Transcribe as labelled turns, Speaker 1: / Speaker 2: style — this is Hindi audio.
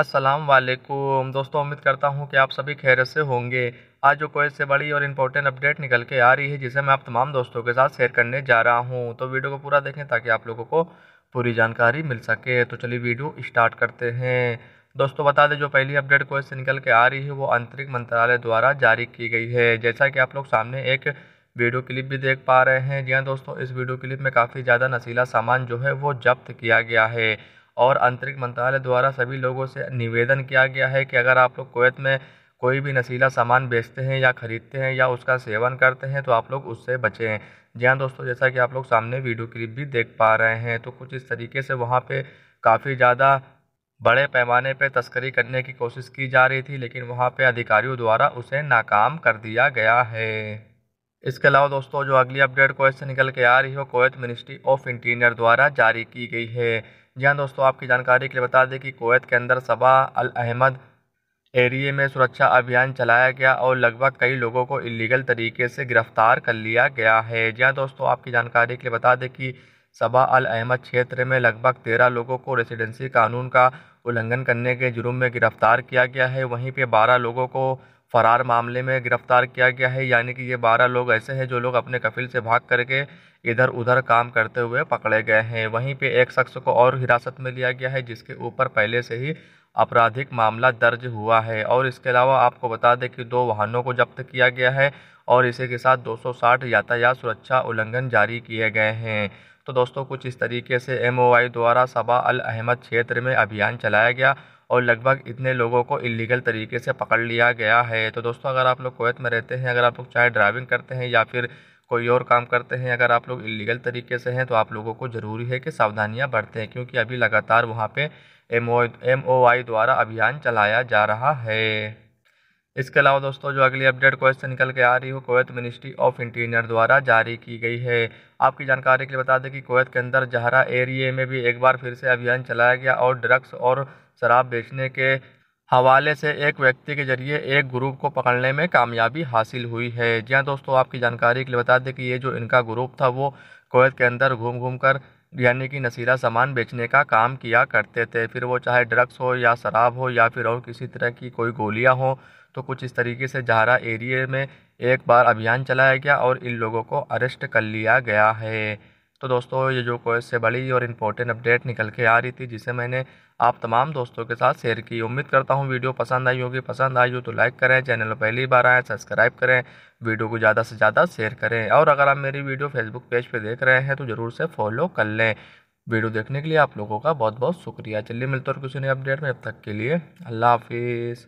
Speaker 1: अस्सलाम वालेकुम दोस्तों उम्मीद करता हूँ कि आप सभी खैरत से होंगे आज जो कोई से बड़ी और इम्पोर्टेंट अपडेट निकल के आ रही है जिसे मैं आप तमाम दोस्तों के साथ शेयर करने जा रहा हूँ तो वीडियो को पूरा देखें ताकि आप लोगों को पूरी जानकारी मिल सके तो चलिए वीडियो स्टार्ट करते हैं दोस्तों बता दें जो पहली अपडेट कोई से निकल के आ रही है वो आंतरिक मंत्रालय द्वारा जारी की गई है जैसा कि आप लोग सामने एक वीडियो क्लिप भी देख पा रहे हैं जी हाँ दोस्तों इस वीडियो क्लिप में काफ़ी ज़्यादा नशीला सामान जो है वो जब्त किया गया है और अंतरिक्ष मंत्रालय द्वारा सभी लोगों से निवेदन किया गया है कि अगर आप लोग कुवैत में कोई भी नशीला सामान बेचते हैं या ख़रीदते हैं या उसका सेवन करते हैं तो आप लोग उससे बचे हैं जी हाँ दोस्तों जैसा कि आप लोग सामने वीडियो क्लिप भी देख पा रहे हैं तो कुछ इस तरीके से वहाँ पे काफ़ी ज़्यादा बड़े पैमाने पर तस्करी करने की कोशिश की जा रही थी लेकिन वहाँ पे अधिकारियों द्वारा उसे नाकाम कर दिया गया है इसके अलावा दोस्तों जो अगली अपडेट कोवैत से निकल के आ रही हो कोवैत मिनिस्ट्री ऑफ इंटीरियर द्वारा जारी की गई है जी हाँ दोस्तों आपकी जानकारी के लिए बता दें कि कोवैत के अंदर सबा अल अहमद एरिए में सुरक्षा अभियान चलाया गया और लगभग कई लोगों को इलीगल तरीके से गिरफ्तार कर लिया गया है जी हाँ दोस्तों आपकी जानकारी के लिए बता दें कि सबा अल अहमद क्षेत्र में लगभग तेरह लोगों को रेसिडेंसी कानून का उल्लंघन करने के जुर्म में गिरफ्तार किया गया है वहीं पर बारह लोगों को फरार मामले में गिरफ्तार किया गया है यानी कि ये बारह लोग ऐसे हैं जो लोग अपने कफिल से भाग करके इधर उधर काम करते हुए पकड़े गए हैं वहीं पे एक शख्स को और हिरासत में लिया गया है जिसके ऊपर पहले से ही आपराधिक मामला दर्ज हुआ है और इसके अलावा आपको बता दें कि दो वाहनों को जब्त किया गया है और इसी के साथ 260 यातायात सुरक्षा उल्लंघन जारी किए गए हैं तो दोस्तों कुछ इस तरीके से एम द्वारा सबा अल अहमद क्षेत्र में अभियान चलाया गया और लगभग इतने लोगों को इलीगल तरीके से पकड़ लिया गया है तो दोस्तों अगर आप लोग कोवैत में रहते हैं अगर आप लोग चाहे ड्राइविंग करते हैं या फिर कोई और काम करते हैं अगर आप लोग इलीगल तरीके से हैं तो आप लोगों को ज़रूरी है कि सावधानियां बरतें क्योंकि अभी लगातार वहाँ पे एम ओ द्वारा अभियान चलाया जा रहा है इसके अलावा दोस्तों जो अगली अपडेट क्वेश्चन से निकल के आ रही हो कोवैत मिनिस्ट्री ऑफ इंटीरियर द्वारा जारी की गई है आपकी जानकारी के लिए बता दें कि कोवैत के अंदर जहरा एरिए में भी एक बार फिर से अभियान चलाया गया और ड्रग्स और शराब बेचने के हवाले से एक व्यक्ति के जरिए एक ग्रुप को पकड़ने में कामयाबी हासिल हुई है जी हाँ दोस्तों आपकी जानकारी के लिए बता दें कि ये जो इनका ग्रुप था वो कोवैत के अंदर घूम घूम कर यानी कि नशीला सामान बेचने का काम किया करते थे फिर वो चाहे ड्रग्स हो या शराब हो या फिर और किसी तरह की कोई गोलियां हो तो कुछ इस तरीके से जहरा एरिए में एक बार अभियान चलाया गया और इन लोगों को अरेस्ट कर लिया गया है तो दोस्तों ये जो कोई से बड़ी और इम्पोर्टेंट अपडेट निकल के आ रही थी जिसे मैंने आप तमाम दोस्तों के साथ शेयर की उम्मीद करता हूँ वीडियो पसंद आई होगी पसंद आई हो तो लाइक करें चैनल पर पहली बार आएँ सब्सक्राइब करें वीडियो को ज़्यादा से ज़्यादा शेयर करें और अगर आप मेरी वीडियो फेसबुक पेज पर देख रहे हैं तो ज़रूर से फॉलो कर लें वीडियो देखने के लिए आप लोगों का बहुत बहुत शुक्रिया चलिए मिलते और किसी ने अपडेट में अब तक के लिए अल्लाह हाफिज़